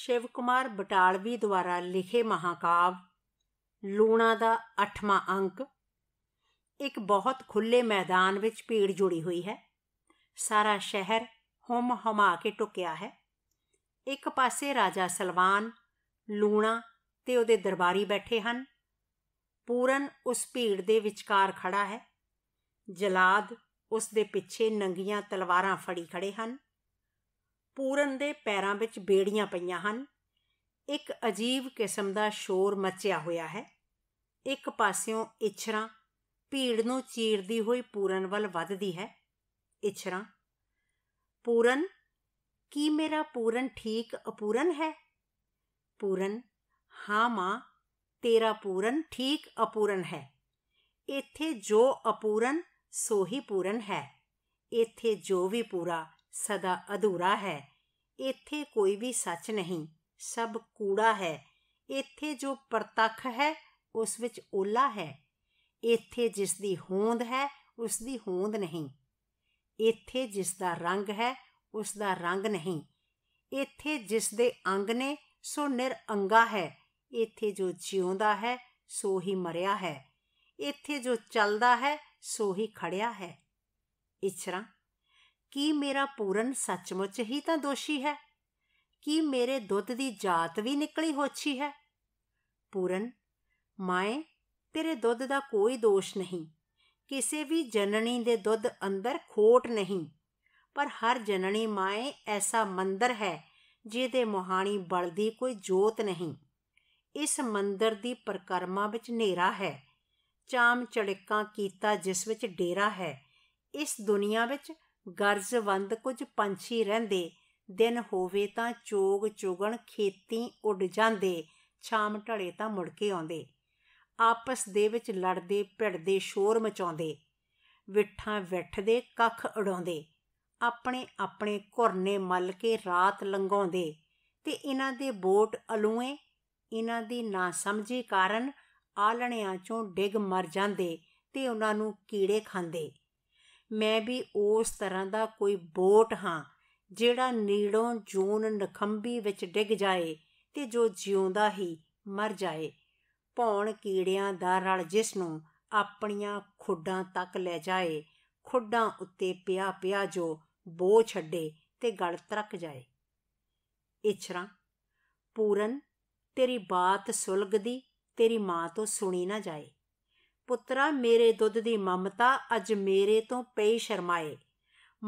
ਸ਼ਿਵ ਕੁਮਾਰ ਬਟਾਲਵੀ ਦੁਆਰਾ ਲਿਖੇ ਮਹਾਕਾਵ ਲੂਣਾ ਦਾ 8ਵਾਂ ਅੰਕ ਇੱਕ ਬਹੁਤ ਖੁੱਲੇ ਮੈਦਾਨ ਵਿੱਚ ਭੀੜ ਜੁੜੀ ਹੋਈ ਹੈ ਸਾਰਾ ਸ਼ਹਿਰ ਹਮ ਹਮਾ ਕੇ ਟੁਕਿਆ ਹੈ ਇੱਕ ਪਾਸੇ ਰਾਜਾ ਸਲਵਾਨ ਲੂਣਾ ਤੇ ਉਹਦੇ ਦਰਬਾਰੀ ਬੈਠੇ ਹਨ ਪੂਰਨ ਉਸ ਭੀੜ ਦੇ ਵਿਚਕਾਰ ਖੜਾ ਹੈ ਜਲਾਦ ਉਸ ਦੇ ਪਿੱਛੇ ਨੰਗੀਆਂ ਤਲਵਾਰਾਂ ਫੜੀ ਖੜੇ ਹਨ ਪੂਰਨ ਦੇ ਪੈਰਾਂ ਵਿੱਚ ਬੇੜੀਆਂ ਪਈਆਂ ਹਨ ਇੱਕ ਅਜੀਬ ਕਿਸਮ ਦਾ ਸ਼ੋਰ ਮਚਿਆ ਹੋਇਆ ਹੈ ਇੱਕ ਪਾਸਿਓਂ ਇਛਰਾਂ ਭੀੜ ਨੂੰ ਚੀਰਦੀ ਹੋਈ ਪੂਰਨ ਵੱਲ ਵੱਧਦੀ ਹੈ ਇਛਰਾਂ ਪੂਰਨ ਕੀ ਮੇਰਾ ਪੂਰਨ ਠੀਕ ਅਪੂਰਨ ਹੈ ਪੂਰਨ ਹਾਂ ਮਾਂ ਤੇਰਾ ਪੂਰਨ ਠੀਕ ਅਪੂਰਨ ਹੈ ਇੱਥੇ ਜੋ ਅਪੂਰਨ ਸੋ ਹੀ ਪੂਰਨ ਹੈ ਇੱਥੇ ਜੋ ਵੀ ਪੂਰਾ ਸਦਾ ਅਧੂਰਾ ਹੈ ਇੱਥੇ ਕੋਈ ਵੀ ਸੱਚ ਨਹੀਂ ਸਭ ਕੂੜਾ ਹੈ ਇੱਥੇ ਜੋ ਪ੍ਰਤੱਖ ਹੈ ਉਸ ਵਿੱਚ ਓਲਾ ਹੈ ਇੱਥੇ ਜਿਸ ਦੀ ਹੋਂਦ ਹੈ ਉਸ ਦੀ ਹੋਂਦ ਨਹੀਂ ਇੱਥੇ ਜਿਸ ਦਾ ਰੰਗ ਹੈ ਉਸ ਦਾ ਰੰਗ ਨਹੀਂ ਇੱਥੇ ਜਿਸ ਦੇ ਅੰਗ ਨੇ ਸੋ ਨਿਰੰਗਾ ਹੈ ਇੱਥੇ ਜੋ ਜਿਉਂਦਾ ਹੈ ਸੋ ਹੀ ਮਰਿਆ ਹੈ ਇੱਥੇ ਜੋ ਚੱਲਦਾ ਹੈ ਸੋ ਹੀ ਖੜਿਆ ਹੈ ਇਛਰਾ ਕੀ ਮੇਰਾ ਪੂਰਨ ਸੱਚਮੁੱਚ ਹੀ ਤਾਂ ਦੋਸ਼ੀ ਹੈ ਕੀ ਮੇਰੇ ਦੁੱਧ ਦੀ ਜਾਤ ਵੀ ਨਿਕਲੀ ਹੋਛੀ ਹੈ ਪੂਰਨ ਮਾਏ ਤੇਰੇ ਦੁੱਧ ਦਾ ਕੋਈ ਦੋਸ਼ ਨਹੀਂ ਕਿਸੇ ਵੀ ਜਨਣੀ ਦੇ ਦੁੱਧ ਅੰਦਰ ਖੋਟ ਨਹੀਂ ਪਰ ਹਰ ਜਨਣੀ ਮਾਏ ਐਸਾ ਮੰਦਰ ਹੈ ਜਿਹਦੇ ਮੋਹਾਣੀ ਬਲਦੀ ਕੋਈ ਜੋਤ ਨਹੀਂ ਇਸ ਮੰਦਰ ਦੀ ਪ੍ਰਕਰਮਾ ਵਿੱਚ ਹਨੇਰਾ ਹੈ ਚਾਮ ਚੜਿਕਾਂ ਕੀਤਾ ਜਿਸ ਵਿੱਚ ਡੇਰਾ ਹੈ ਇਸ ਦੁਨੀਆ ਵਿੱਚ ਗਰਜ਼ਵੰਦ ਕੁਝ ਪੰਛੀ ਰਹਿੰਦੇ ਦਿਨ ਹੋਵੇ ਤਾਂ ਚੋਗ ਚੁਗਣ ਖੇਤੀ ਉੱਡ ਜਾਂਦੇ ਸ਼ਾਮ ਢਲੇ ਤਾਂ ਮੁੜ ਕੇ ਆਉਂਦੇ ਆਪਸ ਦੇ ਵਿੱਚ ਲੜਦੇ ਭਿੜਦੇ ਸ਼ੋਰ ਮਚਾਉਂਦੇ ਵਿਠਾਂ ਬੈਠਦੇ ਕੱਖ ਉਡਾਉਂਦੇ ਆਪਣੇ ਆਪਣੇ ਘੁਰਨੇ ਮਲ ਕੇ ਰਾਤ ਲੰਘਾਉਂਦੇ ਤੇ ਇਹਨਾਂ ਦੇ ਬੋਟ ਅਲੂਏ ਇਹਨਾਂ ਦੀ ਨਾ ਸਮਝੀ ਕਾਰਨ ਆਲਣਿਆਂ ਚੋਂ ਡਿੱਗ ਮਰ ਜਾਂਦੇ ਤੇ ਉਹਨਾਂ ਨੂੰ ਕੀੜੇ ਖਾਂਦੇ ਮੈਂ ਵੀ ਉਸ ਤਰ੍ਹਾਂ ਦਾ ਕੋਈ ਬੋਟ ਹਾਂ ਜਿਹੜਾ ਨੀੜੋਂ ਜੂਨ ਨਖੰਬੀ ਵਿੱਚ ਡਿੱਗ ਜਾਏ ਤੇ ਜੋ ਜਿਉਂਦਾ ਹੀ ਮਰ ਜਾਏ ਭੌਣ ਕੀੜਿਆਂ ਦਾ ਰਲ ਜਿਸ ਨੂੰ ਆਪਣੀਆਂ ਖੁੱਡਾਂ ਤੱਕ ਲੈ ਜਾਏ ਖੁੱਡਾਂ ਉੱਤੇ ਪਿਆ ਪਿਆ ਜੋ ਬੋ ਛੱਡੇ ਤੇ ਗਲ ਤਰਕ ਜਾਏ ਇਛਰਾ ਪੂਰਨ ਤੇਰੀ ਬਾਤ ਸੁਲਗਦੀ ਤੇਰੀ ਮਾਂ ਤੋਂ ਸੁਣੀ ਨਾ ਜਾਏ ਪੁੱਤਰਾ ਮੇਰੇ ਦੁੱਧ ਦੀ ਮਮਤਾ ਅੱਜ ਮੇਰੇ ਤੋਂ ਪਈ ਸ਼ਰਮਾਏ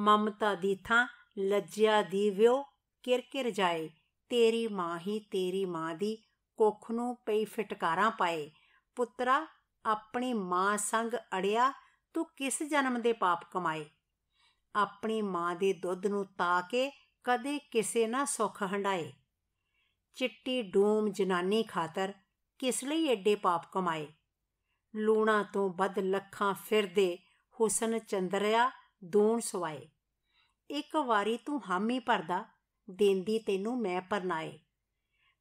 ਮਮਤਾ ਦੀ ਥਾਂ ਲੱਜਿਆ ਦੀ ਵਿਓ ਕਿਰ ਕਿਰ ਜਾਏ ਤੇਰੀ ਮਾਂ ਹੀ ਤੇਰੀ ਮਾਂ ਦੀ ਕੁੱਖ ਨੂੰ ਪਈ ਫਟਕਾਰਾਂ ਪਾਏ ਪੁੱਤਰਾ ਆਪਣੀ ਮਾਂ ਸੰਗ ਅੜਿਆ ਤੂੰ ਕਿਸ ਜਨਮ ਦੇ ਪਾਪ ਕਮਾਏ ਆਪਣੀ ਮਾਂ ਦੇ ਦੁੱਧ ਨੂੰ ਤਾ ਕੇ ਕਦੇ ਕਿਸੇ ਨਾ ਸੁੱਖ ਹੰਡਾਏ ਚਿੱਟੀ ਡੂਮ ਜਨਾਨੀ ਖਾਤਰ ਕਿਸ ਲਈ ਐਡੇ ਪਾਪ ਕਮਾਏ ਲੂਣਾ ਤੋਂ ਵੱਧ ਲੱਖਾਂ ਫਿਰਦੇ ਹੁਸਨ ਚੰਦਰਿਆ ਦੂਣ ਸਵਾਏ ਇੱਕ ਵਾਰੀ ਤੂੰ ਹਾਮੀ ਭਰਦਾ ਦੇਂਦੀ ਤੈਨੂੰ ਮੈਂ ਪਰਨਾਏ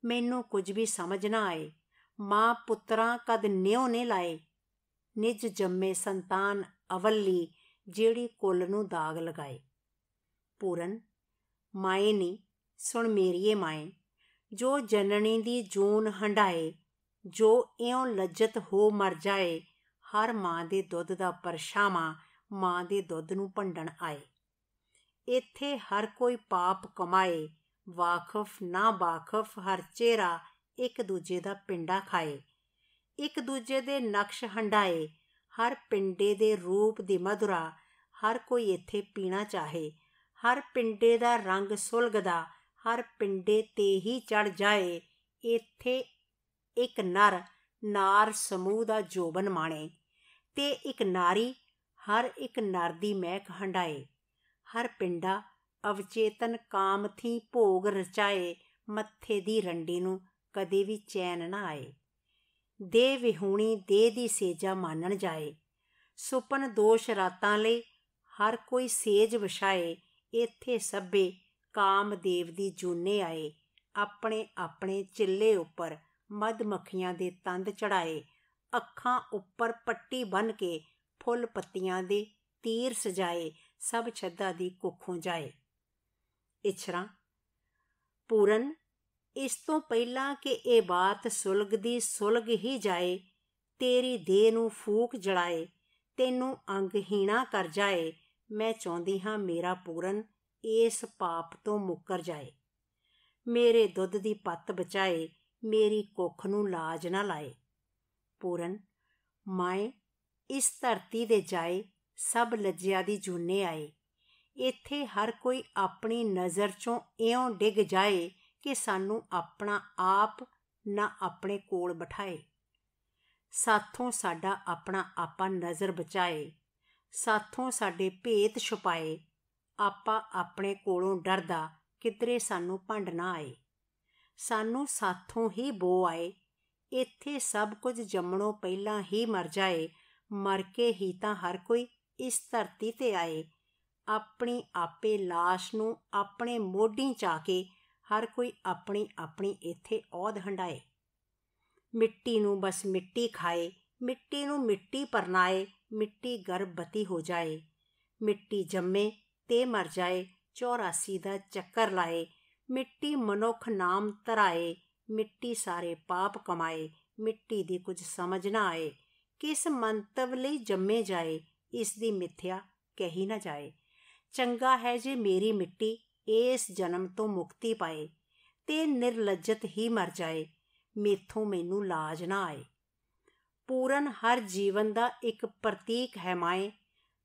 ਮੈਨੂੰ ਕੁਝ ਵੀ ਸਮਝ ਨਾ ਆਏ ਮਾਂ ਪੁੱਤਰਾ ਕਦ ਨਿਉ ਨੇ ਲਾਏ ਨਿਜ ਜੰਮੇ ਸੰਤਾਨ ਅਵੱਲੀ ਜਿਹੜੀ ਕੁੱਲ ਨੂੰ ਦਾਗ ਲਗਾਏ ਪੂਰਨ ਮਾਏ ਨੀ ਸੁਣ ਮੇਰੀਏ ਮਾਏ ਜੋ ਜਨਣੀ ਦੀ ਜੂਨ ਹੰਡਾਏ ਜੋ ਇਉਂ ਲੱਜਤ ਹੋ ਮਰ ਜਾਏ ਹਰ ਮਾਂ ਦੇ ਦੁੱਧ ਦਾ ਪਰਛਾਵਾਂ ਮਾਂ ਦੇ ਦੁੱਧ ਨੂੰ ਭੰਡਣ ਆਏ ਇੱਥੇ ਹਰ ਕੋਈ ਪਾਪ ਕਮਾਏ ਵਾਕਫ ਨਾ ਵਾਕਫ ਹਰ ਚਿਹਰਾ ਇੱਕ ਦੂਜੇ ਦਾ ਪਿੰਡਾ ਖਾਏ ਇੱਕ ਦੂਜੇ ਦੇ ਨਕਸ਼ ਹੰਡਾਏ ਹਰ ਪਿੰਡੇ ਦੇ ਰੂਪ ਦੀ ਮਧੁਰਾ ਹਰ ਕੋਈ ਇੱਥੇ ਪੀਣਾ ਚਾਹੇ ਹਰ ਪਿੰਡੇ ਦਾ ਰੰਗ ਸੁਲਗਦਾ ਹਰ ਪਿੰਡੇ ਤੇ ਹੀ ਚੜ ਜਾਏ ਇੱਥੇ ਇੱਕ ਨਰ ਨਾਰ ਸਮੂਹ ਦਾ ਜੋਬਨ ਮਾਣੇ ਤੇ ਇੱਕ ਨਾਰੀ ਹਰ ਇੱਕ ਨਰ ਦੀ ਮਹਿਕ ਹੰਡਾਏ ਹਰ ਪਿੰਡਾ ਅਵਚੇਤਨ ਕਾਮਥੀ ਭੋਗ ਰਚਾਏ ਮੱਥੇ ਦੀ ਰੰਡੀ ਨੂੰ ਕਦੇ ਵੀ ਚੈਨ ਨਾ ਆਏ ਦੇ ਵਿਹੂਣੀ ਦੇ ਦੀ ਸੇਜਾ ਮਾਨਣ ਜਾਏ ਸੁਪਨ ਦੋਸ਼ ਰਾਤਾਂ ਲਈ ਹਰ ਕੋਈ ਸੇਜ ਵਿਛਾਏ ਇੱਥੇ ਸਭੇ ਕਾਮਦੇਵ ਦੀ ਜੂਨੇ ਆਏ ਆਪਣੇ ਆਪਣੇ ਚਿੱਲੇ ਉੱਪਰ ਮਦ ਮੱਖੀਆਂ ਦੇ ਤੰਦ ਚੜਾਏ ਅੱਖਾਂ ਉੱਪਰ ਪੱਟੀ ਬੰਨ ਕੇ ਫੁੱਲ ਪੱਤੀਆਂ ਦੇ ਤੀਰ ਸਜਾਏ ਸਭ ਛੱਦਾ ਦੀ ਕੁੱਖੋਂ ਜਾਏ ਇਛਰਾ ਪੂਰਨ ਇਸ ਤੋਂ ਪਹਿਲਾਂ ਕਿ ਇਹ ਬਾਤ ਸੁਲਗਦੀ ਸੁਲਗ ਹੀ ਜਾਏ ਤੇਰੀ ਦੇਹ ਨੂੰ ਫੂਕ ਜੜਾਏ ਤੈਨੂੰ ਅੰਗਹੀਣਾ ਕਰ ਜਾਏ ਮੈਂ ਚਾਹੁੰਦੀ ਹਾਂ ਮੇਰਾ ਪੂਰਨ ਇਸ ਪਾਪ ਤੋਂ ਮੁੱਕਰ ਜਾਏ ਮੇਰੇ ਦੁੱਧ ਦੀ ਪੱਤ ਬਚਾਏ ਮੇਰੀ ਕੁੱਖ ਨੂੰ ਲਾਜ ਨਾ ਲਾਏ ਪੂਰਨ ਮਾਏ ਇਸ ਧਰਤੀ ਦੇ ਜਾਏ ਸਭ ਲੱਜਿਆ ਦੀ ਜੁਨੇ ਆਏ ਇੱਥੇ ਹਰ ਕੋਈ ਆਪਣੀ ਨਜ਼ਰ ਚੋਂ ਇਉਂ ਡਿੱਗ ਜਾਏ ਕਿ ਸਾਨੂੰ ਆਪਣਾ ਆਪ ਨਾ ਆਪਣੇ ਕੋਲ ਬਿਠਾਏ ਸਾਥੋਂ ਸਾਡਾ ਆਪਣਾ ਆਪਾ ਨਜ਼ਰ ਬਚਾਏ ਸਾਥੋਂ ਸਾਡੇ ਭੇਤ ਛੁਪਾਏ ਆਪਾ ਆਪਣੇ ਕੋਲੋਂ ਡਰਦਾ ਕਿਤਰੇ ਸਾਨੂੰ ਭੰਡ ਨਾ ਆਏ ਸਾਨੂੰ ਸਾਥੋਂ ਹੀ ਬੋ ਆਏ ਇੱਥੇ ਸਭ ਕੁਝ ਜੰਮਣੋਂ ਪਹਿਲਾਂ ਹੀ ਮਰ ਜਾਏ ਮਰ ਕੇ ਹੀ ਤਾਂ ਹਰ ਕੋਈ ਇਸ ਧਰਤੀ ਤੇ ਆਏ ਆਪਣੀ ਆਪੇ লাশ ਨੂੰ ਆਪਣੇ ਮੋਢੀ ਚਾ ਕੇ ਹਰ ਕੋਈ ਆਪਣੀ ਆਪਣੀ ਇੱਥੇ ਔਦ ਹੰਡਾਏ ਮਿੱਟੀ ਨੂੰ ਬਸ ਮਿੱਟੀ ਖਾਏ ਮਿੱਟੀ ਨੂੰ ਮਿੱਟੀ ਪਰਨਾਏ ਮਿੱਟੀ ਗਰਭਵਤੀ ਹੋ ਜਾਏ ਮਿੱਟੀ ਜੰਮੇ ਤੇ ਮਰ ਜਾਏ 84 ਦਾ ਚੱਕਰ ਲਾਏ ਮਿੱਟੀ ਮਨੁੱਖ ਨਾਮ ਤਰਾਏ ਮਿੱਟੀ ਸਾਰੇ ਪਾਪ ਕਮਾਏ ਮਿੱਟੀ ਦੀ ਕੁਝ ਸਮਝ ਨਾ ਆਏ ਕਿਸ ਮੰਤਵ ਲਈ ਜੰਮੇ ਜਾਏ ਇਸ ਦੀ ਮਿੱਥਿਆ ਕਹੀ ਨਾ ਜਾਏ ਚੰਗਾ ਹੈ ਜੇ ਮੇਰੀ ਮਿੱਟੀ ਇਸ ਜਨਮ ਤੋਂ ਮੁਕਤੀ ਪਾਏ ਤੇ ਨਿਰਲਜਤ ਹੀ ਮਰ ਜਾਏ ਮੇਥੋਂ ਮੈਨੂੰ ਲਾਜ ਨਾ ਆਏ ਪੂਰਨ ਹਰ ਜੀਵਨ ਦਾ ਇੱਕ ਪ੍ਰਤੀਕ ਹੈ ਮਾਏ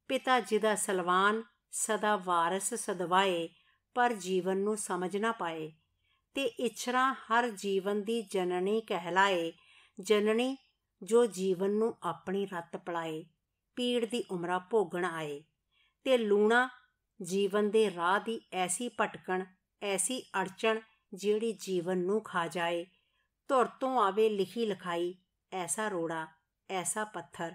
ਪਿਤਾ ਜਿਹਦਾ ਸਲਵਾਨ ਸਦਾ ਵਾਰਿਸ ਸਦਵਾਏ ਪਰ ਜੀਵਨ ਨੂੰ ਸਮਝ ਨਾ ਪਾਏ ਤੇ ਇਛਰਾ ਹਰ ਜੀਵਨ ਦੀ ਜਨਨੀ ਕਹਿਲਾਏ ਜਨਨੀ ਜੋ ਜੀਵਨ ਨੂੰ ਆਪਣੀ ਰੱਤ ਪੜਾਏ ਪੀੜ ਦੀ ਉਮਰਾ ਭੋਗਣ ਆਏ ਤੇ ਲੂਣਾ ਜੀਵਨ ਦੇ ਰਾਹ ਦੀ ਐਸੀ ਭਟਕਣ ਐਸੀ ਅੜਚਣ ਜਿਹੜੀ ਜੀਵਨ ਨੂੰ ਖਾ ਜਾਏ ਧੁਰ ਤੋਂ ਆਵੇ ਲਿਖੀ ਲਖਾਈ ਐਸਾ ਰੋੜਾ ਐਸਾ ਪੱਥਰ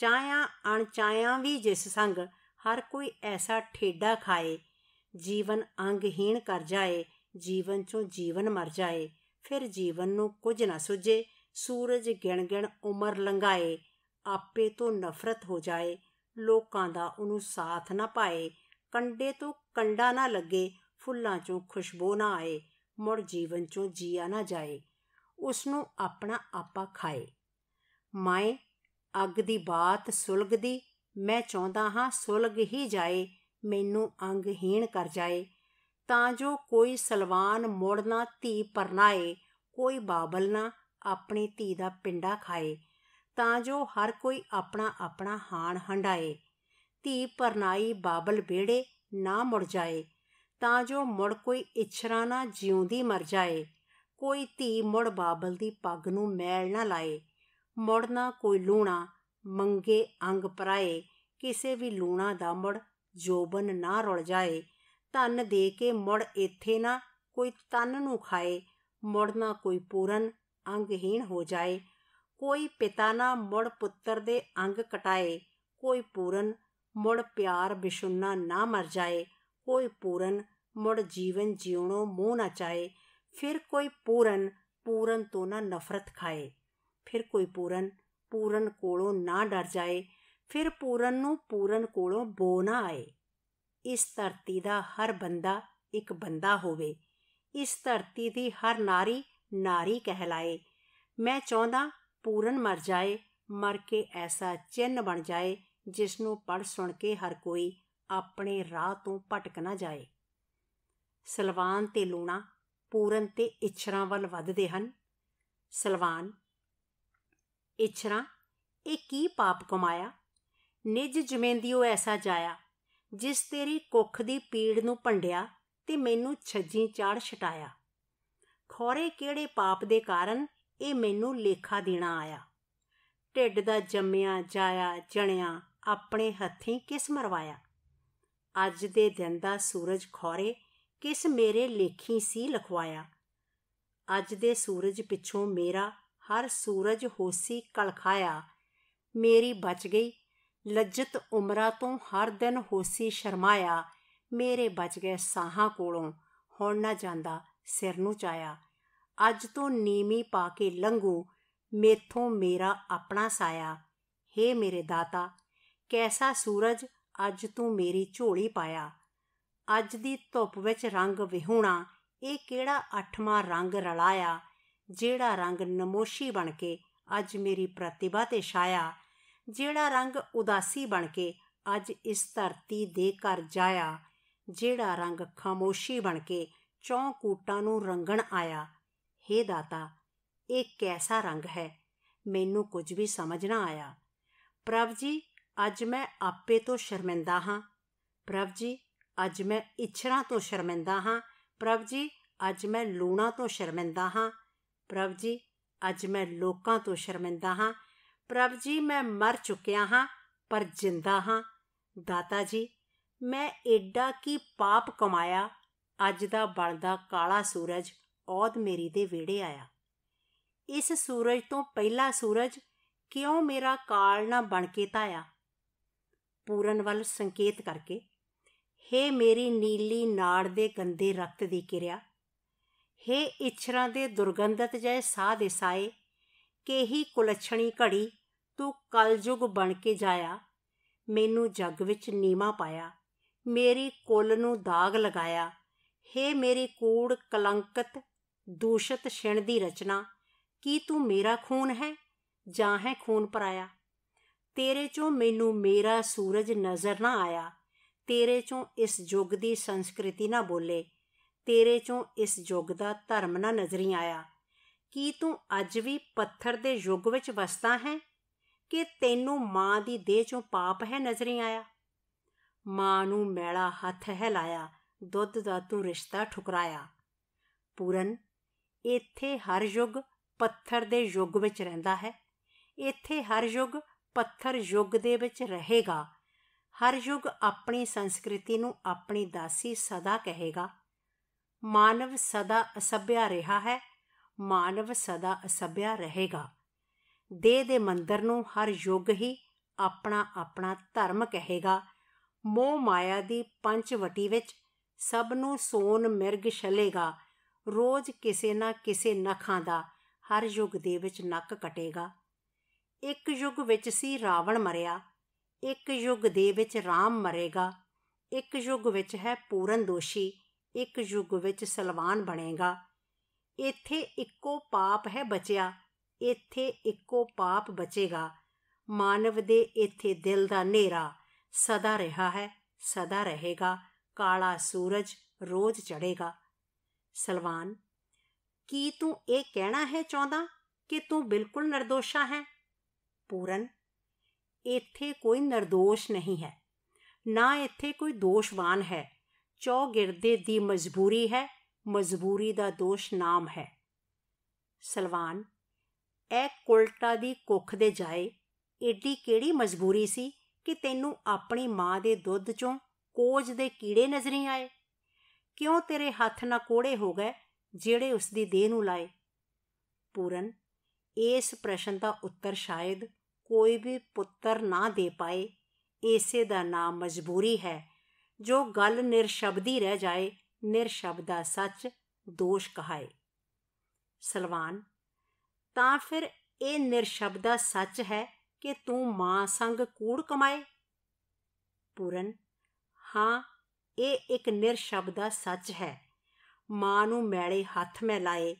ਚਾਇਆ ਅਣਚਾਇਆ ਵੀ ਜਿਸ ਸੰਗ ਹਰ ਕੋਈ ਐਸਾ ਠੇਡਾ ਖਾਏ ਜੀਵਨ ਅੰਗਹੀਣ ਕਰ ਜਾਏ ਜੀਵਨ ਚੋਂ ਜੀਵਨ ਮਰ ਜਾਏ ਫਿਰ ਜੀਵਨ ਨੂੰ ਕੁਝ ਨਾ ਸੁਝੇ ਸੂਰਜ ਗਿਣ ਗਿਣ ਉਮਰ ਲੰਗਾਏ ਆਪੇ ਤੋਂ ਨਫ਼ਰਤ ਹੋ ਜਾਏ ਲੋਕਾਂ ਦਾ ਉਹਨੂੰ ਸਾਥ ਨਾ ਪਾਏ ਕੰਡੇ ਤੋਂ ਕੰਡਾ ਨਾ ਲੱਗੇ ਫੁੱਲਾਂ ਚੋਂ ਖੁਸ਼ਬੂ ਨਾ ਆਏ ਮੁਰ ਜੀਵਨ ਚੋਂ ਜੀਆ ਨਾ ਜਾਏ ਉਸ ਨੂੰ ਆਪਣਾ ਆਪਾ ਖਾਏ ਮਾਏ ਅੱਗ ਦੀ ਬਾਤ ਸੁਲਗਦੀ ਮੈਂ ਚਾਹੁੰਦਾ ਹਾਂ ਸੁਲਗ ਹੀ ਜਾਏ ਮੈਨੂੰ ਅੰਗਹੀਣ ਕਰ ਜਾਏ ਤਾਂ ਜੋ ਕੋਈ ਸਲਵਾਨ ਮੋੜਨਾ ਧੀ ਪਰਨਾਏ ਕੋਈ ਬਾਬਲ ਨਾ ਆਪਣੀ ਧੀ ਦਾ ਪਿੰਡਾ ਖਾਏ ਤਾਂ ਜੋ ਹਰ ਕੋਈ ਆਪਣਾ ਆਪਣਾ ਹਾਣ ਹੰਡਾਏ ਧੀ ਪਰਨਾਈ ਬਾਬਲ ਬੇੜੇ ਨਾ ਮੁੜ ਜਾਏ ਤਾਂ ਜੋ ਮੁੜ ਕੋਈ ਇਛਰਾ ਨਾ ਜਿਉਂਦੀ ਮਰ ਜਾਏ ਕੋਈ ਧੀ ਮੁੜ ਬਾਬਲ ਦੀ ਪੱਗ ਨੂੰ ਮੈਲ ਨਾ ਲਾਏ ਮੁੜਨਾ ਨਾ ਕੋਈ ਲੂਣਾ ਮੰਗੇ ਅੰਗ ਪਰਾਏ ਕਿਸੇ ਵੀ ਲੂਣਾ ਦਾ ਮੁੜ ਜੋਬਨ ਨਾ ਰੁਲ ਜਾਏ ਧਨ ਦੇ ਕੇ ਮੁੜ ਇੱਥੇ ਨਾ ਕੋਈ ਤਨ ਨੂੰ ਖਾਏ ਮੁੜ ਨਾ ਕੋਈ ਪੂਰਨ ਅੰਗਹੀਣ ਹੋ ਜਾਏ ਕੋਈ ਪਿਤਾ ਨਾ ਮੁੜ ਪੁੱਤਰ ਦੇ ਅੰਗ ਕਟਾਏ ਕੋਈ ਪੂਰਨ ਮੁੜ ਪਿਆਰ ਬਿਸ਼ੁੰਨਾ ਨਾ ਮਰ ਜਾਏ ਕੋਈ ਪੂਰਨ ਮੁੜ ਜੀਵਨ ਜਿਉਣੋ ਮੋਹ ਨਾ ਚਾਏ ਫਿਰ ਕੋਈ ਪੂਰਨ ਪੂਰਨ ਤੋਂ ਨਾ ਨਫ਼ਰਤ ਖਾਏ ਫਿਰ ਕੋਈ ਪੂਰਨ ਪੂਰਨ ਕੋਲੋਂ ਨਾ ਡਰ ਜਾਏ ਫਿਰ ਪੂਰਨ ਨੂੰ ਪੂਰਨ ਕੋਲੋਂ ਬੋ ਨਾ ਆਏ ਇਸ ਧਰਤੀ ਦਾ ਹਰ ਬੰਦਾ ਇੱਕ ਬੰਦਾ ਹੋਵੇ ਇਸ ਧਰਤੀ ਦੀ ਹਰ ਨਾਰੀ ਨਾਰੀ ਕਹਿਲਾਏ ਮੈਂ ਚਾਹੁੰਦਾ ਪੂਰਨ ਮਰ ਜਾਏ ਮਰ ਕੇ ਐਸਾ ਚਿੰਨ ਬਣ ਜਾਏ ਜਿਸ ਨੂੰ ਪੜ ਸੁਣ ਕੇ ਹਰ ਕੋਈ ਆਪਣੇ ਰਾਹ ਤੋਂ ਭਟਕ ਨਾ ਜਾਏ ਸਲਵਾਨ ਤੇ ਲੂਣਾ ਪੂਰਨ ਤੇ ਇਛਰਾਂ ਵੱਲ ਵੱਧਦੇ ਹਨ ਸਲਵਾਨ ਇਛਰਾਂ ਇਹ ਕੀ ਪਾਪ ਕਮਾਇਆ ਨਿਜ ਜਮੇਂਦੀਓ ਐਸਾ ਜਾਇਆ ਜਿਸ ਤੇਰੀ ਕੁੱਖ ਦੀ ਪੀੜ ਨੂੰ ਭੰਡਿਆ ਤੇ ਮੈਨੂੰ ਛੱਜੀ ਚਾੜ ਛਟਾਇਆ ਖੋਰੇ ਕਿਹੜੇ ਪਾਪ ਦੇ ਕਾਰਨ ਇਹ ਮੈਨੂੰ ਲੇਖਾ ਦੇਣਾ ਆਇਆ ਢਿੱਡ ਦਾ ਜੰਮਿਆ ਜਾਇਆ ਜਣਿਆ ਆਪਣੇ ਹੱਥੀਂ ਕਿਸ ਮਰਵਾਇਆ ਅੱਜ ਦੇ ਦਿਨ ਦਾ ਸੂਰਜ ਖੋਰੇ ਕਿਸ ਮੇਰੇ ਲੇਖੀ ਸੀ ਲਖਵਾਇਆ ਅੱਜ ਦੇ ਸੂਰਜ ਪਿੱਛੋਂ ਮੇਰਾ ਹਰ ਸੂਰਜ ਹੋਸੀ ਕਲਖਾਇਆ ਮੇਰੀ ਬਚ ਗਈ ਲਜਤ ਉਮਰਾ ਤੋਂ ਹਰ ਦਿਨ ਹੋਸੀ ਸ਼ਰਮਾਇਆ ਮੇਰੇ ਬਚ ਗਏ ਸਾਹਾਂ ਕੋਲੋਂ ਹੁਣ ਨਾ ਜਾਂਦਾ ਸਿਰ ਨੂੰ ਚਾਇਆ ਅੱਜ ਤੋਂ ਨੀਮੀ ਪਾ ਕੇ ਲੰਘੂ ਮੇਥੋਂ ਮੇਰਾ ਆਪਣਾ ਸਾਇਆ ਹੇ ਮੇਰੇ ਦਾਤਾ ਕੈਸਾ ਸੂਰਜ ਅੱਜ ਤੂੰ ਮੇਰੀ ਝੋਲੀ ਪਾਇਆ ਅੱਜ ਦੀ ਧੁੱਪ ਵਿੱਚ ਰੰਗ ਵਿਹੂਣਾ ਇਹ ਕਿਹੜਾ ਅੱਠਵਾਂ ਰੰਗ ਰਲਾਇਆ ਜਿਹੜਾ ਰੰਗ ਨਮੋਸ਼ੀ ਬਣ ਕੇ ਅੱਜ ਮੇਰੀ ਪ੍ਰਤਿਭਾ ਤੇ ਛਾਇਆ ਜਿਹੜਾ ਰੰਗ ਉਦਾਸੀ ਬਣ ਕੇ ਅੱਜ ਇਸ ਧਰਤੀ ਦੇ ਘਰ ਜਾਇਆ ਜਿਹੜਾ ਰੰਗ ਖਾਮੋਸ਼ੀ ਬਣ ਕੇ ਚੌਂਕੂਟਾਂ ਨੂੰ ਰੰਗਣ ਆਇਆ ਹੇ ਦਾਤਾ ਇਹ ਕੈਸਾ ਰੰਗ ਹੈ ਮੈਨੂੰ ਕੁਝ ਵੀ ਸਮਝ ਨਾ ਆਇਆ ਪ੍ਰਭ ਜੀ ਅੱਜ ਮੈਂ ਆਪੇ ਤੋਂ ਸ਼ਰਮਿੰਦਾ ਹਾਂ ਪ੍ਰਭ ਜੀ ਅੱਜ ਮੈਂ ਇਛਰਾਂ ਤੋਂ ਸ਼ਰਮਿੰਦਾ ਹਾਂ ਪ੍ਰਭ ਜੀ ਅੱਜ ਮੈਂ ਲੂਣਾ ਤੋਂ ਸ਼ਰਮਿੰਦਾ ਹਾਂ ਪ੍ਰਭ ਜੀ ਅੱਜ ਮੈਂ ਲੋਕਾਂ ਤੋਂ ਸ਼ਰਮਿੰਦਾ ਹਾਂ ਪ੍ਰਭ ਜੀ ਮੈਂ ਮਰ ਚੁੱਕਿਆ ਹਾਂ ਪਰ ਜਿੰਦਾ ਹਾਂ ਦਾਤਾ ਜੀ ਮੈਂ ਐਡਾ ਕੀ ਪਾਪ ਕਮਾਇਆ ਅੱਜ ਦਾ ਬਲਦਾ ਕਾਲਾ ਸੂਰਜ ਔਦ ਮੇਰੀ ਦੇ ਵਿੜੇ ਆਇਆ ਇਸ ਸੂਰਜ ਤੋਂ ਪਹਿਲਾ ਸੂਰਜ ਕਿਉਂ ਮੇਰਾ ਕਾਲ ਨਾ ਬਣ ਕੇ ਤਾਇਆ ਪੂਰਨ ਵੱਲ ਸੰਕੇਤ ਕਰਕੇ ਹੇ ਮੇਰੀ ਨੀਲੀ ਨਾੜ ਦੇ ਗੰਦੇ ਰਕਤ ਦੀ ਕਿਰਿਆ ਹੇ ਇਛਰਾਂ ਦੇ ਦੁਰਗੰਧਤ ਜੈ ਸਾਹ ਦੇ ਸਾਏ ਕੇਹੀ ਕੁਲਛਣੀ ਘੜੀ ਤੂੰ ਕਲਯੁਗ ਬਣ ਕੇ ਜਾਇਆ ਮੈਨੂੰ ਜੱਗ ਵਿੱਚ ਨੀਮਾ ਪਾਇਆ ਮੇਰੀ ਕੁੱਲ ਨੂੰ ਦਾਗ ਲਗਾਇਆ ਹੇ ਮੇਰੀ ਕੂੜ ਕਲੰਕਤ ਦੂਸ਼ਿਤ ਛਿਣ ਦੀ ਰਚਨਾ ਕੀ ਤੂੰ ਮੇਰਾ ਖੂਨ ਹੈ ਜਾਂ ਹੈ ਖੂਨ ਪਰਾਇਆ ਤੇਰੇ ਚੋਂ ਮੈਨੂੰ ਮੇਰਾ ਸੂਰਜ ਨਜ਼ਰ ਨਾ ਆਇਆ ਤੇਰੇ ਚੋਂ ਇਸ ਯੁੱਗ ਦੀ ਸੰਸਕ੍ਰਿਤੀ ਨਾ ਬੋਲੇ ਤੇਰੇ ਚੋਂ ਇਸ ਯੁੱਗ ਦਾ ਧਰਮ ਨਾ ਨਜ਼ਰੀ ਆਇਆ ਕੀ ਤੂੰ ਅੱਜ ਵੀ ਪੱਥਰ ਦੇ ਯੁੱਗ ਵਿੱਚ ਵਸਦਾ ਹੈ ਕਿ ਤੈਨੂੰ ਮਾਂ ਦੀ ਦੇਹ ਚੋਂ ਪਾਪ ਹੈ ਨਜ਼ਰੀ ਆਇਆ ਮਾਂ ਨੂੰ ਮੈਲਾ ਹੱਥ ਹੈ ਲਾਇਆ ਦੁੱਧ ਦਾ ਤੂੰ ਰਿਸ਼ਤਾ ਠੁਕਰਾਇਆ ਪੂਰਨ ਇੱਥੇ ਹਰ ਯੁੱਗ ਪੱਥਰ ਦੇ ਯੁੱਗ ਵਿੱਚ ਰਹਿੰਦਾ ਹੈ ਇੱਥੇ ਹਰ ਯੁੱਗ ਪੱਥਰ ਯੁੱਗ ਦੇ ਵਿੱਚ ਰਹੇਗਾ ਹਰ ਯੁੱਗ ਆਪਣੀ ਸੰਸਕ੍ਰਿਤੀ ਨੂੰ ਆਪਣੀ ਦਾਸੀ ਸਦਾ ਕਹੇਗਾ ਮਾਨਵ ਸਦਾ ਅਸਭਿਆ ਰਿਹਾ ਹੈ ਮਾਨਵ ਸਦਾ ਅਸਭਿਆ ਰਹੇਗਾ ਦੇਹ ਦੇ ਮੰਦਰ ਨੂੰ ਹਰ ਯੁੱਗ ਹੀ ਆਪਣਾ ਆਪਣਾ ਧਰਮ ਕਹੇਗਾ ਮੋਹ ਮਾਇਆ ਦੀ ਪੰਜ ਵਟੀ ਵਿੱਚ ਸਭ ਨੂੰ ਸੋਨ ਮਿਰਗ ਛਲੇਗਾ ਰੋਜ਼ ਕਿਸੇ ਨਾ ਕਿਸੇ ਨਖਾਂ ਦਾ ਹਰ ਯੁੱਗ ਦੇ ਵਿੱਚ ਨੱਕ ਕਟੇਗਾ ਇੱਕ ਯੁੱਗ ਵਿੱਚ ਸੀ ਰਾਵਣ ਮਰਿਆ ਇੱਕ ਯੁੱਗ ਦੇ ਵਿੱਚ ਰਾਮ ਮਰੇਗਾ ਇੱਕ ਯੁੱਗ ਵਿੱਚ ਹੈ ਪੂਰਨ ਦੋਸ਼ੀ ਇੱਕ ਯੁੱਗ ਵਿੱਚ ਸਲਵਾਨ ਬਣੇਗਾ ਇੱਥੇ ਇੱਕੋ ਪਾਪ ਹੈ ਬਚਿਆ ਇੱਥੇ ਇੱਕੋ ਪਾਪ ਬਚੇਗਾ ਮਾਨਵ ਦੇ ਇੱਥੇ ਦਿਲ ਦਾ ਹਨੇਰਾ ਸਦਾ ਰਿਹਾ ਹੈ ਸਦਾ ਰਹੇਗਾ ਕਾਲਾ ਸੂਰਜ ਰੋਜ਼ ਚੜੇਗਾ ਸਲਵਾਨ ਕੀ ਤੂੰ ਇਹ ਕਹਿਣਾ ਹੈ ਚਾਹੁੰਦਾ ਕਿ ਤੂੰ ਬਿਲਕੁਲ નિર્ਦੋਸ਼ਾ ਹੈ ਪੂਰਨ ਇੱਥੇ ਕੋਈ નિર્ਦੋਸ਼ ਨਹੀਂ ਹੈ ਨਾ ਇੱਥੇ ਕੋਈ ਦੋਸ਼ਵਾਨ ਹੈ ਗਿਰਦੇ ਦੀ ਮਜਬੂਰੀ ਹੈ ਮਜਬੂਰੀ ਦਾ ਦੋਸ਼ ਨਾਮ ਹੈ ਸਲਵਾਨ ਐ ਕੁਲਟਾ ਦੀ ਕੁੱਖ ਦੇ ਜਾਏ ਏਡੀ ਕਿਹੜੀ ਮਜਬੂਰੀ ਸੀ ਕਿ ਤੈਨੂੰ ਆਪਣੀ ਮਾਂ ਦੇ ਦੁੱਧ ਚੋਂ ਕੋਜ ਦੇ ਕੀੜੇ ਨਜ਼ਰੀ ਆਏ ਕਿਉਂ ਤੇਰੇ ਹੱਥ ਨਾ ਕੋੜੇ ਹੋ ਗਏ ਜਿਹੜੇ ਉਸ ਦੀ ਦੇਹ ਨੂੰ ਲਾਏ ਪੂਰਨ ਇਸ ਪ੍ਰਸ਼ਨ ਦਾ ਉੱਤਰ ਸ਼ਾਇਦ ਕੋਈ ਵੀ ਪੁੱਤਰ ਨਾ ਦੇ ਪਾਏ ਇਸੇ ਦਾ ਨਾਮ ਮਜਬੂਰੀ ਹੈ ਜੋ ਗੱਲ ਨਿਰਸ਼ਬਦੀ ਰਹਿ ਜਾਏ ਨਿਰਸ਼ਬਦਾ ਸੱਚ ਦੋਸ਼ ਕਹਾਏ ਸਲਵਾਨ ਤਾਂ ਫਿਰ ਇਹ ਨਿਰਸ਼ਬਦਾ ਸੱਚ ਹੈ ਕਿ ਤੂੰ ਮਾਂ ਸੰਗ ਕੂੜ ਕਮਾਏ ਪੂਰਨ ਹਾਂ ਇਹ ਇੱਕ ਨਿਰਸ਼ਬਦਾ ਸੱਚ ਹੈ ਮਾਂ ਨੂੰ ਮੈਲੇ ਹੱਥ ਮੈ ਲਾਏ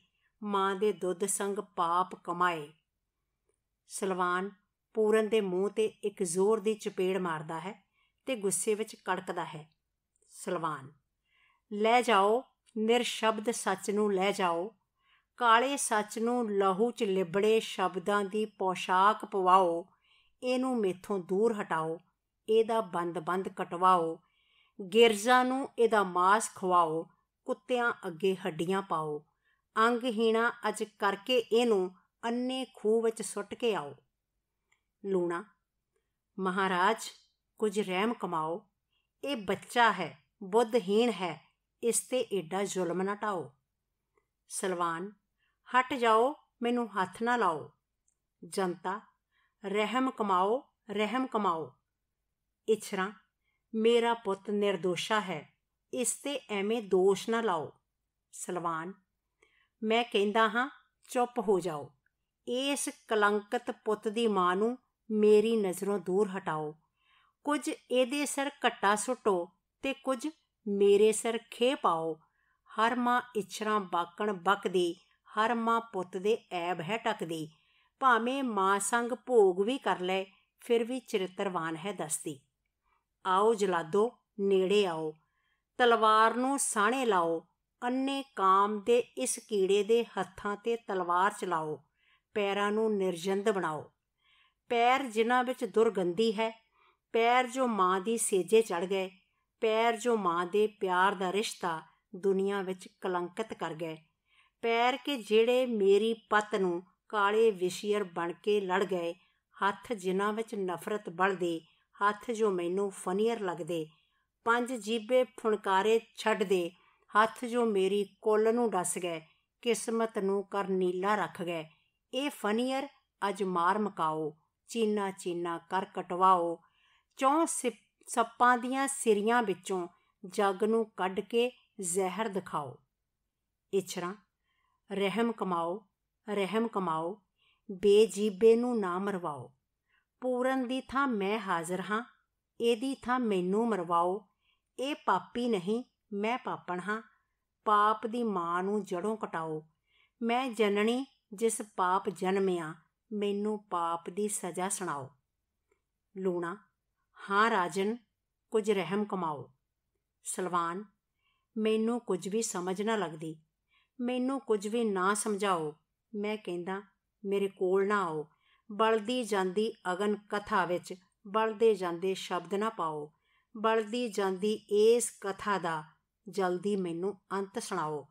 ਮਾਂ ਦੇ ਦੁੱਧ ਸੰਗ ਪਾਪ ਕਮਾਏ ਸਲਵਾਨ ਪੂਰਨ ਦੇ ਮੂੰਹ ਤੇ ਇੱਕ ਜ਼ੋਰ ਦੀ ਚਪੇੜ ਮਾਰਦਾ ਹੈ ਤੇ ਗੁੱਸੇ ਵਿੱਚ ਕੜਕਦਾ ਹੈ ਸਲਵਾਨ ਲੈ ਜਾਓ ਨਿਰਸ਼ਬਦ ਸੱਚ ਨੂੰ ਲੈ ਜਾਓ ਕਾਲੇ ਸੱਚ ਨੂੰ ਲਹੂ 'ਚ ਲਿਬੜੇ ਸ਼ਬਦਾਂ ਦੀ ਪੋਸ਼ਾਕ ਪਵਾਓ ਇਹਨੂੰ ਮੇਥੋਂ ਦੂਰ ਹਟਾਓ ਇਹਦਾ ਬੰਦ-ਬੰਦ ਕਟਵਾਓ ਗਿਰਜ਼ਾ ਨੂੰ ਇਹਦਾ ਮਾਸ ਖਵਾਓ ਕੁੱਤਿਆਂ ਅੱਗੇ ਹੱਡੀਆਂ ਪਾਓ ਅੰਗਹੀਣਾ ਅਜ ਕਰਕੇ ਇਹਨੂੰ ਅੰਨੇ ਖੂਹ ਵਿੱਚ ਸੁੱਟ ਕੇ ਆਓ ਲੂਣਾ ਮਹਾਰਾਜ ਕੁਝ ਰਹਿਮ ਕਮਾਓ ਇਹ ਬੱਚਾ ਹੈ ਬੁੱਧਹੀਣ ਹੈ ਇਸ ਤੇ ਐਡਾ ਜ਼ੁਲਮ ਨਾ ਟਾਓ ਸਲਵਾਨ ਹਟ ਜਾਓ ਮੈਨੂੰ ਹੱਥ ਨਾ ਲਾਓ ਜਨਤਾ ਰਹਿਮ ਕਮਾਓ ਰਹਿਮ ਕਮਾਓ ਇਛਰਾ ਮੇਰਾ ਪੁੱਤ નિર્ਦੋਸ਼ਾ ਹੈ ਇਸ ਤੇ ਐਵੇਂ ਦੋਸ਼ ਨਾ ਲਾਓ ਸਲਵਾਨ ਮੈਂ ਕਹਿੰਦਾ ਹਾਂ ਚੁੱਪ ਹੋ ਜਾਓ ਇਸ ਕਲੰਕਤ ਪੁੱਤ ਦੀ ਮਾਂ ਨੂੰ ਮੇਰੀ ਨਜ਼ਰੋਂ ਦੂਰ ਹਟਾਓ ਕੁਝ ਇਹਦੇ ਸਿਰ ਘੱਟਾ ਸੁੱਟੋ ਤੇ ਕੁਝ ਮੇਰੇ ਸਿਰ ਖੇ ਪਾਓ ਹਰ ਮਾਂ ਇਛਰਾਂ ਬਾਕਣ ਬਕਦੀ ਹਰ ਮਾਂ ਪੁੱਤ ਦੇ ਐਬ ਹੈ ਟਕਦੀ ਭਾਵੇਂ ਮਾਂ ਸੰਗ ਭੋਗ ਵੀ ਕਰ ਲੈ ਫਿਰ ਵੀ ਚਰਿੱਤਰਵਾਨ ਹੈ ਦਸਤੀ ਆਓ ਜਲਾਦੋ ਨੇੜੇ ਆਓ ਤਲਵਾਰ ਨੂੰ ਸਾਹਣੇ ਲਾਓ ਅੰਨੇ ਕਾਮ ਦੇ ਇਸ ਕੀੜੇ ਦੇ ਹੱਥਾਂ ਤੇ ਤਲਵਾਰ ਚਲਾਓ ਪੈਰਾਂ ਨੂੰ ਨਿਰਜੰਦ ਬਣਾਓ ਪੈਰ ਜਿਨ੍ਹਾਂ ਵਿੱਚ ਦੁਰਗੰਧੀ ਹੈ ਪੈਰ ਜੋ ਮਾਂ ਦੀ ਸੇਜੇ ਚੜ ਗਏ ਪੈਰ ਜੋ ਮਾਂ ਦੇ ਪਿਆਰ ਦਾ ਰਿਸ਼ਤਾ ਦੁਨੀਆ ਵਿੱਚ ਕਲੰਕਿਤ ਕਰ ਗਏ ਪੈਰ ਕਿ ਜਿਹੜੇ ਮੇਰੀ ਪਤ ਨੂੰ ਕਾਲੇ ਵਿਸ਼ੀਰ ਬਣ ਕੇ ਲੜ ਗਏ ਹੱਥ ਜਿਨ੍ਹਾਂ ਵਿੱਚ ਨਫ਼ਰਤ ਬਲਦੀ ਹੱਥ ਜੋ ਮੈਨੂੰ ਫਨੀਅਰ ਲੱਗਦੇ ਪੰਜ ਜੀਬੇ ਫੁਣਕਾਰੇ ਛੱਡਦੇ ਹੱਥ ਜੋ ਮੇਰੀ ਕੁੱਲ ਨੂੰ ਡਸ ਗਏ ਕਿਸਮਤ ਨੂੰ ਕਰ ਨੀਲਾ ਰੱਖ ਗਏ ਇਹ ਫਨੀਅਰ ਅਜ ਮਾਰ ਮਕਾਓ ਚੀਨਾ ਚੀਨਾ ਕਰ ਕਟਵਾਓ ਚੌ ਸੱਪਾਂ ਦੀਆਂ ਸਿਰੀਆਂ ਵਿੱਚੋਂ ਜੱਗ ਨੂੰ ਕੱਢ ਕੇ ਜ਼ਹਿਰ ਦਿਖਾਓ ਇਛਰਾ ਰਹਿਮ ਕਮਾਓ ਰਹਿਮ ਕਮਾਓ ਬੇਜੀਬੇ ਨੂੰ ਨਾ ਮਰਵਾਓ ਪੂਰਨ ਦੀ ਥਾਂ ਮੈਂ ਹਾਜ਼ਰ ਹਾਂ ਇਹਦੀ ਥਾਂ ਮੈਨੂੰ ਮਰਵਾਓ ਇਹ ਪਾਪੀ ਨਹੀਂ ਮੈਂ ਪਾਪਣ ਹਾਂ ਪਾਪ ਦੀ ਮਾਂ ਨੂੰ ਜੜੋਂ ਕਟਾਓ ਮੈਂ ਜਨਣੀ ਜਿਸ ਪਾਪ ਜਨਮਿਆ ਮੈਨੂੰ ਪਾਪ ਦੀ ਸਜ਼ਾ ਸੁਣਾਓ ਲੂਣਾ ਹਾਂ ਰਾਜਨ ਕੁਝ ਰਹਿਮ ਕਮਾਓ ਸਲਵਾਨ ਮੈਨੂੰ ਕੁਝ ਵੀ ਸਮਝ ਨਾ ਲੱਗਦੀ ਮੈਨੂੰ ਕੁਝ ਵੀ ਨਾ ਸਮਝਾਓ ਮੈਂ ਕਹਿੰਦਾ ਮੇਰੇ ਕੋਲ ਨਾ ਆਓ ਬਲਦੀ ਜਾਂਦੀ ਅਗਨ ਕਥਾ ਵਿੱਚ ਬਲਦੇ ਜਾਂਦੇ ਸ਼ਬਦ ਨਾ ਪਾਓ ਬਲਦੀ ਜਾਂਦੀ ਇਸ ਕਥਾ ਦਾ ਜਲਦੀ ਮੈਨੂੰ ਅੰਤ ਸੁਣਾਓ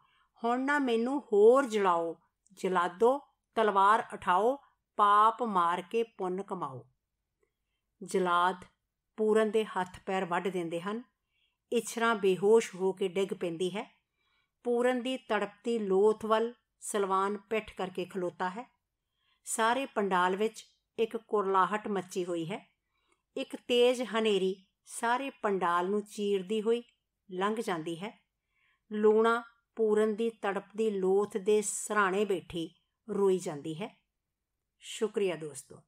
ਹੁਣ ਨਾ ਮੈਨੂੰ ਹੋਰ ਜਲਾਓ ਜਲਾਦੋ ਤਲਵਾਰ ਉਠਾਓ ਪਾਪ ਮਾਰ ਕੇ ਪੁੰਨ ਕਮਾਓ ਜਲਾਦ ਪੂਰਨ ਦੇ ਹੱਥ ਪੈਰ ਵੱਢ ਦਿੰਦੇ ਹਨ ਇਛਰਾ ਬੇਹੋਸ਼ ਹੋ ਕੇ ਡਿੱਗ ਪੈਂਦੀ ਹੈ ਪੂਰਨ ਦੀ ਤੜਪਤੀ ਲੋਥ ਵੱਲ ਸਲਵਾਨ ਪਿੱਠ ਕਰਕੇ ਖਲੋਤਾ ਹੈ ਸਾਰੇ ਪੰਡਾਲ ਵਿੱਚ ਇੱਕ ਕੁਰਲਾਹਟ ਮੱਚੀ ਹੋਈ ਹੈ ਇੱਕ ਤੇਜ਼ ਹਨੇਰੀ ਸਾਰੇ ਪੰਡਾਲ ਨੂੰ ਚੀਰਦੀ ਹੋਈ ਲੰਘ ਜਾਂਦੀ ਹੈ ਲੂਣਾ ਪੂਰਨ ਦੀ ਤੜਪਦੀ ਲੋਥ ਦੇ ਸਰਾਣੇ ਬੈਠੀ ਰੋਈ ਜਾਂਦੀ ਹੈ ਸ਼ੁਕਰੀਆ ਦੋਸਤੋ